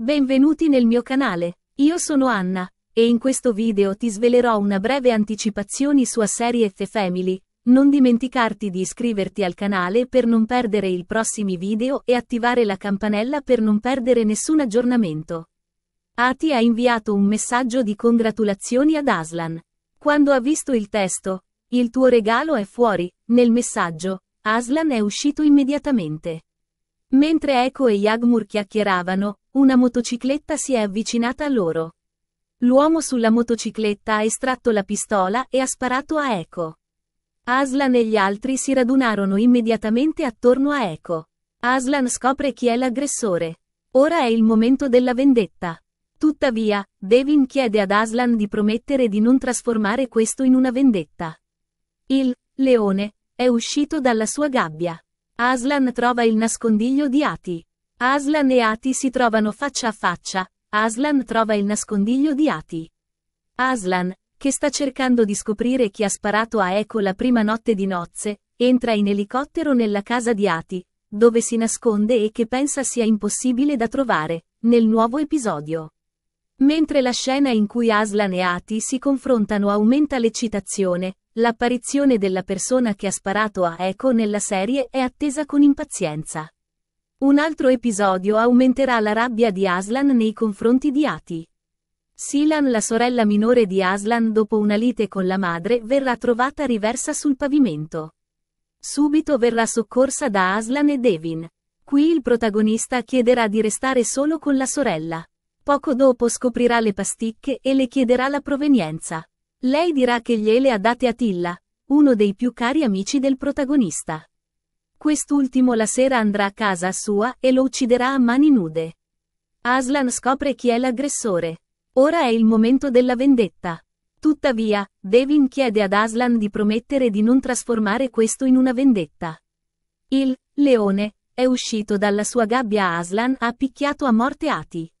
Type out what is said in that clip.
Benvenuti nel mio canale, io sono Anna, e in questo video ti svelerò una breve anticipazione su A Serie The Family, non dimenticarti di iscriverti al canale per non perdere i prossimi video e attivare la campanella per non perdere nessun aggiornamento. Ati ha inviato un messaggio di congratulazioni ad Aslan. Quando ha visto il testo, il tuo regalo è fuori, nel messaggio, Aslan è uscito immediatamente. Mentre Eko e Yagmur chiacchieravano, una motocicletta si è avvicinata a loro. L'uomo sulla motocicletta ha estratto la pistola e ha sparato a Eco. Aslan e gli altri si radunarono immediatamente attorno a Eco. Aslan scopre chi è l'aggressore. Ora è il momento della vendetta. Tuttavia, Devin chiede ad Aslan di promettere di non trasformare questo in una vendetta. Il leone è uscito dalla sua gabbia. Aslan trova il nascondiglio di Ati. Aslan e Ati si trovano faccia a faccia, Aslan trova il nascondiglio di Ati. Aslan, che sta cercando di scoprire chi ha sparato a Eco la prima notte di nozze, entra in elicottero nella casa di Ati, dove si nasconde e che pensa sia impossibile da trovare, nel nuovo episodio. Mentre la scena in cui Aslan e Ati si confrontano aumenta l'eccitazione, l'apparizione della persona che ha sparato a Echo nella serie è attesa con impazienza. Un altro episodio aumenterà la rabbia di Aslan nei confronti di Ati. Silan, la sorella minore di Aslan, dopo una lite con la madre, verrà trovata riversa sul pavimento. Subito verrà soccorsa da Aslan e Devin. Qui il protagonista chiederà di restare solo con la sorella. Poco dopo scoprirà le pasticche e le chiederà la provenienza. Lei dirà che gliele ha date Attila, uno dei più cari amici del protagonista. Quest'ultimo la sera andrà a casa sua e lo ucciderà a mani nude. Aslan scopre chi è l'aggressore. Ora è il momento della vendetta. Tuttavia, Devin chiede ad Aslan di promettere di non trasformare questo in una vendetta. Il leone è uscito dalla sua gabbia Aslan ha picchiato a morte Ati.